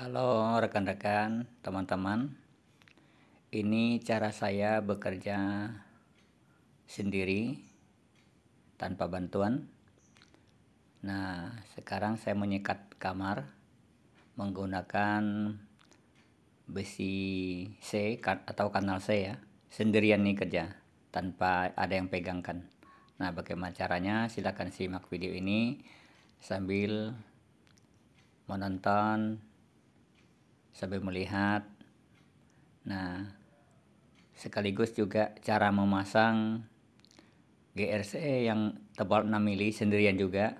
Halo rekan-rekan, teman-teman. Ini cara saya bekerja sendiri tanpa bantuan. Nah, sekarang saya menyikat kamar menggunakan besi C kan, atau kanal C ya. Sendirian nih kerja tanpa ada yang pegangkan. Nah, bagaimana caranya? Silahkan simak video ini sambil menonton sambil melihat. Nah, sekaligus juga cara memasang GRC yang tebal 6 mili sendirian juga.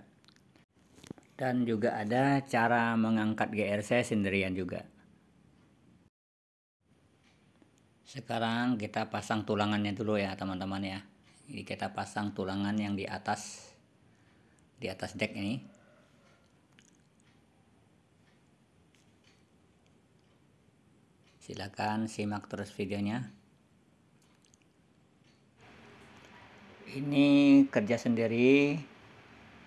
Dan juga ada cara mengangkat GRC sendirian juga. Sekarang kita pasang tulangannya dulu ya teman-teman ya. Jadi kita pasang tulangan yang di atas di atas deck ini. Silakan simak terus videonya. Ini kerja sendiri,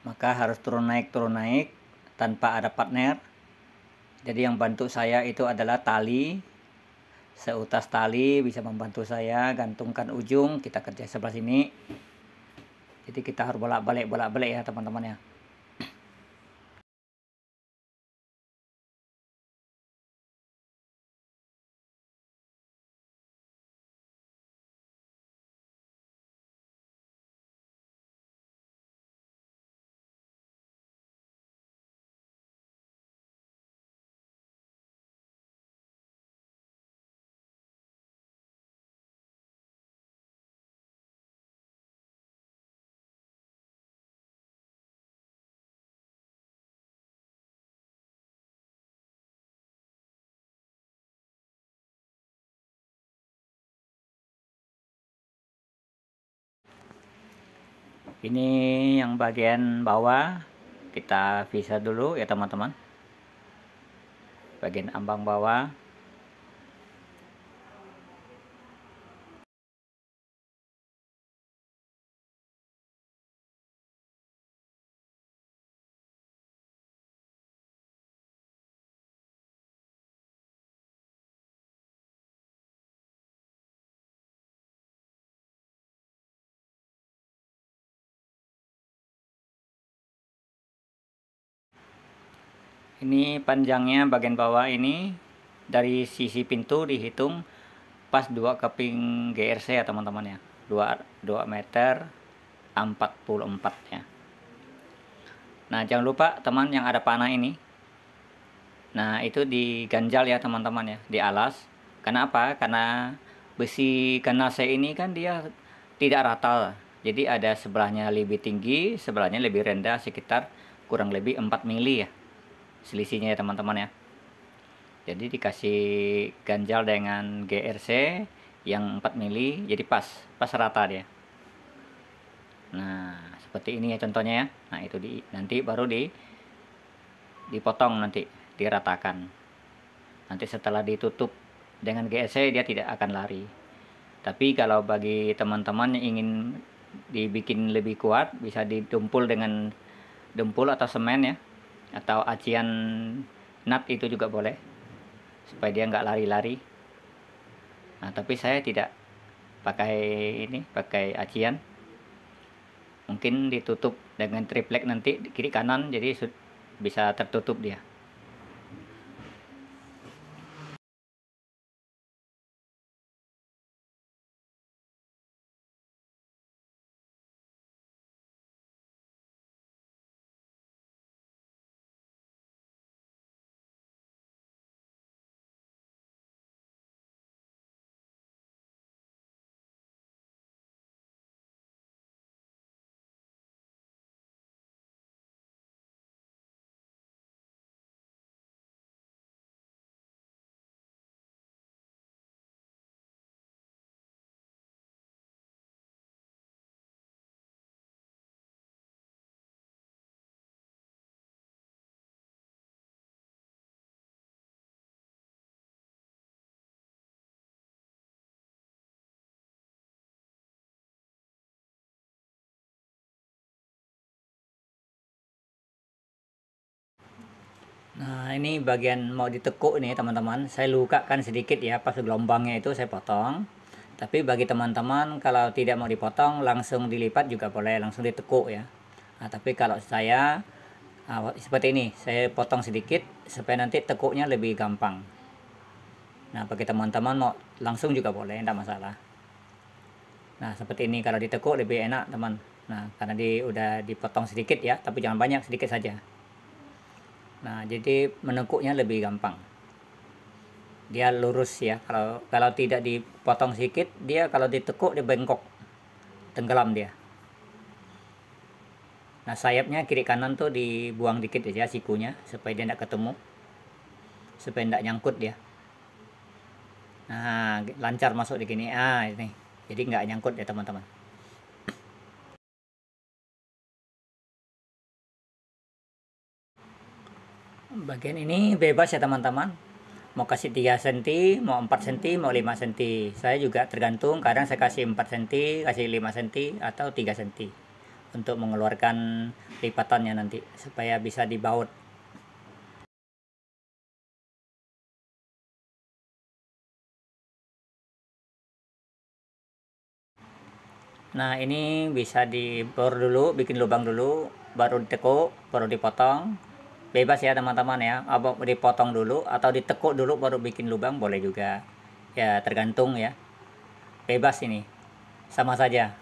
maka harus turun naik turun naik tanpa ada partner. Jadi yang bantu saya itu adalah tali. Seutas tali bisa membantu saya gantungkan ujung, kita kerja sebelah sini. Jadi kita harus bolak-balik bolak-balik ya teman-teman ya. ini yang bagian bawah kita pisah dulu ya teman-teman bagian ambang bawah ini panjangnya bagian bawah ini dari sisi pintu dihitung pas dua keping GRC ya teman-teman ya 2, 2 meter 44 ya nah jangan lupa teman yang ada panah ini nah itu diganjal ya teman-teman ya di alas kenapa karena besi ganase ini kan dia tidak rata jadi ada sebelahnya lebih tinggi sebelahnya lebih rendah sekitar kurang lebih 4 mili ya selisihnya ya teman-teman ya jadi dikasih ganjal dengan GRC yang 4 mili jadi pas pas rata dia nah seperti ini ya contohnya ya nah itu di nanti baru di dipotong nanti diratakan nanti setelah ditutup dengan GRC dia tidak akan lari tapi kalau bagi teman-teman yang ingin dibikin lebih kuat bisa ditumpul dengan dempul atau semen ya atau acian nap itu juga boleh supaya dia nggak lari-lari nah tapi saya tidak pakai ini pakai acian mungkin ditutup dengan triplek nanti kiri kanan jadi bisa tertutup dia Nah, ini bagian mau ditekuk nih teman-teman. Saya lukakan sedikit ya pas gelombangnya itu saya potong. Tapi bagi teman-teman kalau tidak mau dipotong langsung dilipat juga boleh, langsung ditekuk ya. Nah, tapi kalau saya nah, seperti ini, saya potong sedikit supaya nanti tekuknya lebih gampang. Nah, bagi teman-teman mau langsung juga boleh, tidak masalah. Nah, seperti ini kalau ditekuk lebih enak, teman. Nah, karena di udah dipotong sedikit ya, tapi jangan banyak, sedikit saja. Nah, jadi menekuknya lebih gampang. Dia lurus ya. Kalau kalau tidak dipotong sedikit, dia kalau ditekuk dia bengkok. Tenggelam dia. Nah, sayapnya kiri kanan tuh dibuang dikit aja sikunya supaya dia tidak ketemu. Supaya tidak nyangkut dia. Nah, lancar masuk di sini. Ah, ini. Jadi nggak nyangkut ya, teman-teman. bagian ini bebas ya teman-teman mau kasih 3 cm, mau 4 cm, mau 5 cm saya juga tergantung kadang saya kasih 4 cm, kasih 5 cm atau 3 cm untuk mengeluarkan lipatannya nanti supaya bisa dibaut nah ini bisa dibor dulu bikin lubang dulu baru ditekuk baru dipotong bebas ya teman-teman ya apa dipotong dulu atau ditekuk dulu baru bikin lubang boleh juga ya tergantung ya bebas ini sama saja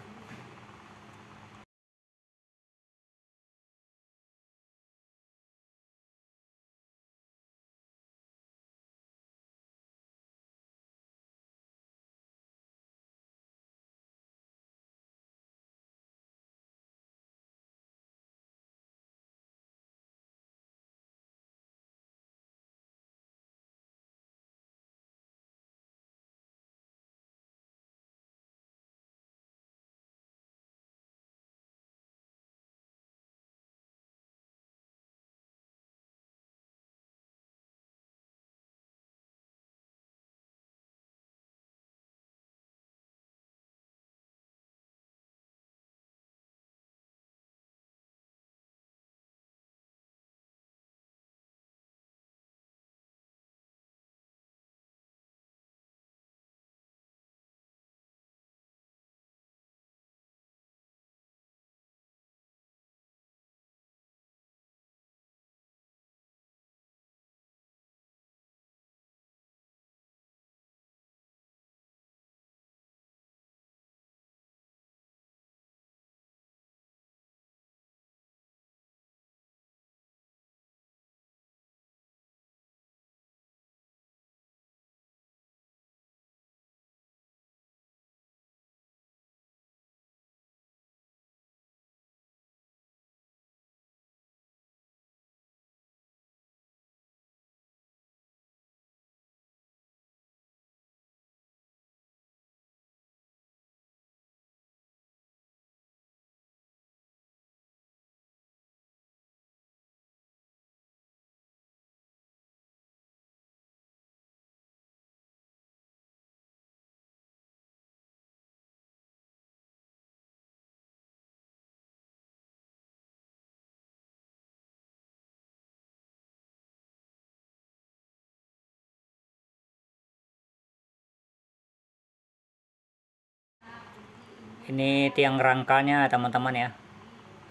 ini tiang rangkanya teman-teman ya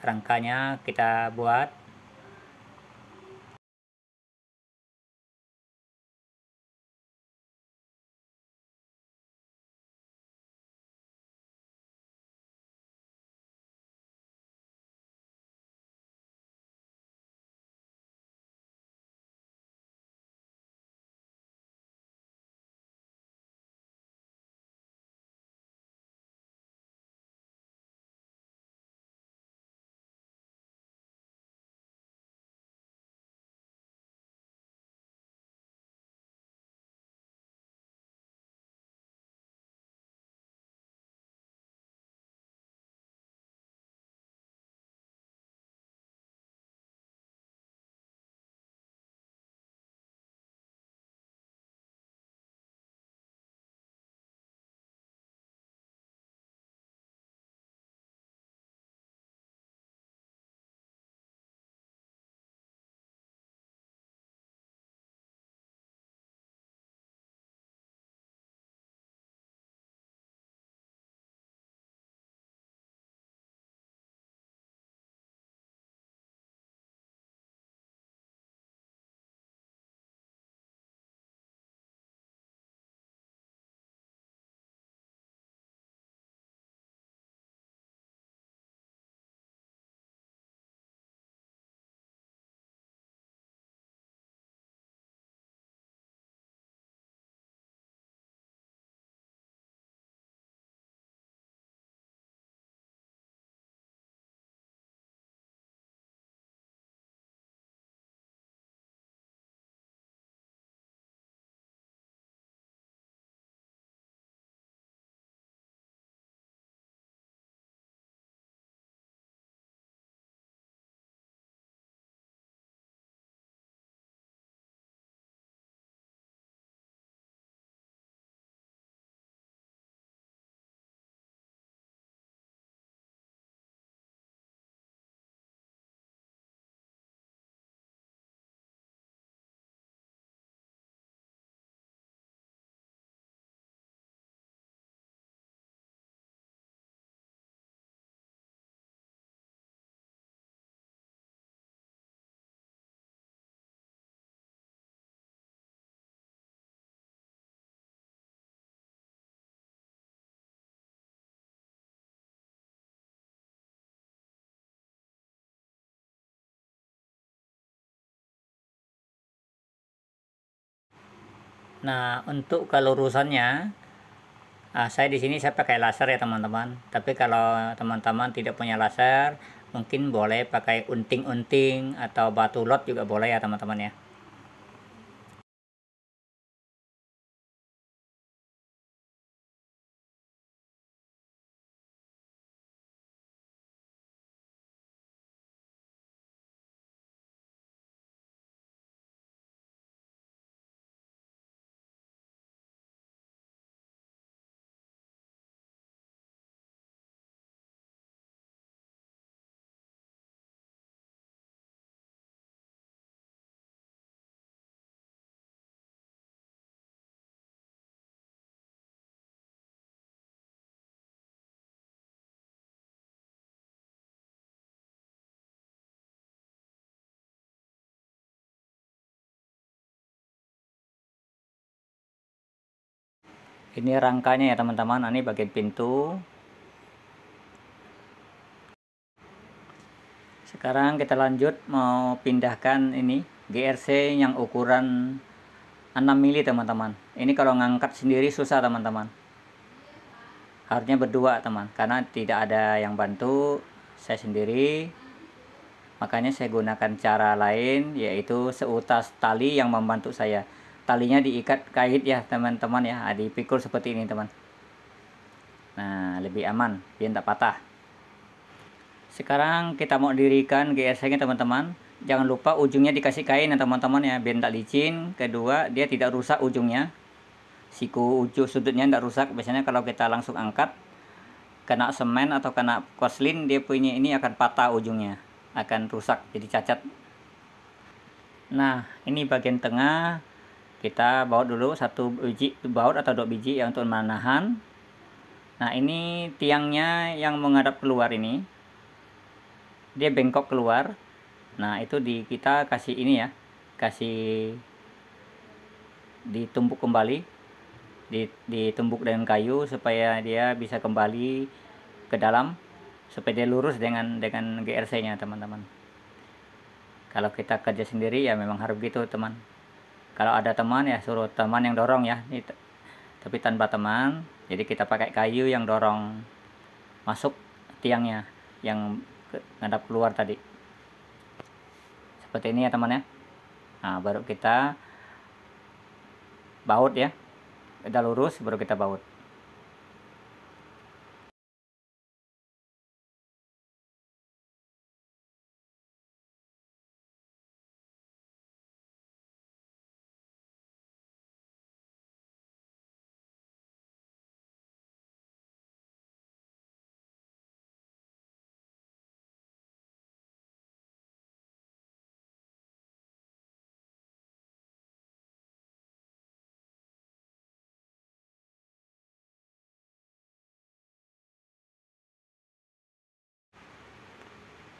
rangkanya kita buat Nah, untuk kelurusannya Nah, saya di sini saya pakai laser ya teman-teman. Tapi kalau teman-teman tidak punya laser, mungkin boleh pakai unting-unting atau batu lot juga boleh ya teman-teman ya. ini rangkanya ya teman-teman nah, ini bagian pintu sekarang kita lanjut mau pindahkan ini GRC yang ukuran 6 mili teman-teman ini kalau ngangkat sendiri susah teman-teman harusnya berdua teman karena tidak ada yang bantu saya sendiri makanya saya gunakan cara lain yaitu seutas tali yang membantu saya talinya diikat kait ya teman-teman ya nah, dipikul seperti ini teman nah lebih aman biar tak patah sekarang kita mau dirikan GSH nya teman-teman jangan lupa ujungnya dikasih kain ya teman-teman ya biar tak licin kedua dia tidak rusak ujungnya siku ujung sudutnya tidak rusak biasanya kalau kita langsung angkat kena semen atau kena koslin dia punya ini akan patah ujungnya akan rusak jadi cacat nah ini bagian tengah kita baut dulu satu biji baut atau dua biji yang untuk menahan nah ini tiangnya yang menghadap keluar ini dia bengkok keluar nah itu di kita kasih ini ya kasih ditumpuk kembali ditumpuk dengan kayu supaya dia bisa kembali ke dalam supaya dia lurus dengan dengan GRC nya teman-teman kalau kita kerja sendiri ya memang harus gitu teman kalau ada teman ya suruh teman yang dorong ya ini tapi tanpa teman jadi kita pakai kayu yang dorong masuk tiangnya yang ngadap keluar tadi seperti ini ya teman ya nah baru kita baut ya Kita lurus baru kita baut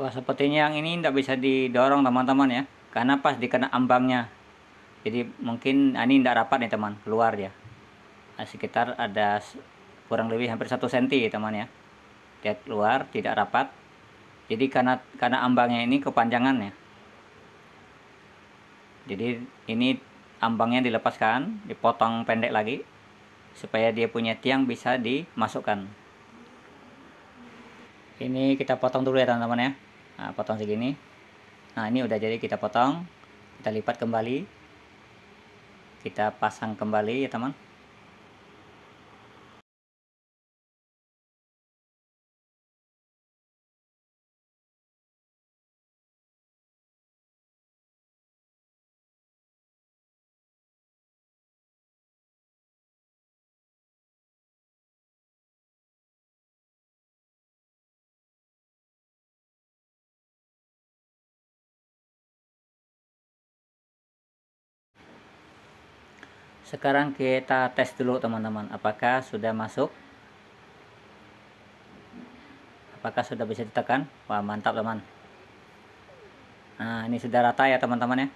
Wah, sepertinya yang ini tidak bisa didorong teman-teman ya, karena pas dikena ambangnya. Jadi mungkin ah, ini tidak rapat nih teman, keluar ya. Nah, sekitar ada kurang lebih hampir satu senti teman ya. Dia keluar, tidak rapat. Jadi karena karena ambangnya ini kepanjangan ya Jadi ini ambangnya dilepaskan, dipotong pendek lagi supaya dia punya tiang bisa dimasukkan. Ini kita potong dulu ya teman-teman ya nah, potong segini nah ini udah jadi kita potong kita lipat kembali kita pasang kembali ya teman sekarang kita tes dulu teman-teman apakah sudah masuk apakah sudah bisa ditekan wah mantap teman nah ini sudah rata ya teman-teman ya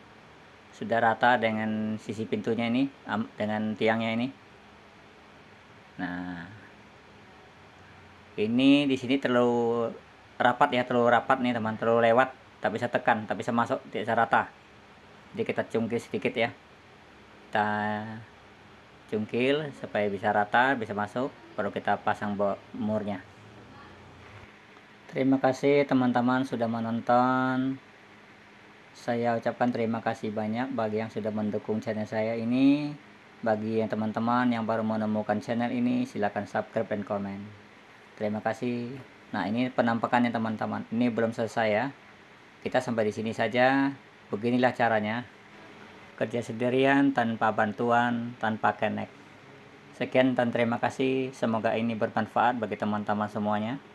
sudah rata dengan sisi pintunya ini dengan tiangnya ini nah ini di sini terlalu rapat ya terlalu rapat nih teman terlalu lewat tapi bisa tekan tapi bisa masuk tidak bisa rata jadi kita cungkis sedikit ya kita cungkil supaya bisa rata bisa masuk baru kita pasang murnya terima kasih teman-teman sudah menonton saya ucapkan terima kasih banyak bagi yang sudah mendukung channel saya ini bagi yang teman-teman yang baru menemukan channel ini silahkan subscribe dan komen terima kasih nah ini penampakannya teman-teman ini belum selesai ya kita sampai di sini saja beginilah caranya kerja sendirian tanpa bantuan, tanpa kenek. Sekian dan terima kasih. Semoga ini bermanfaat bagi teman-teman semuanya.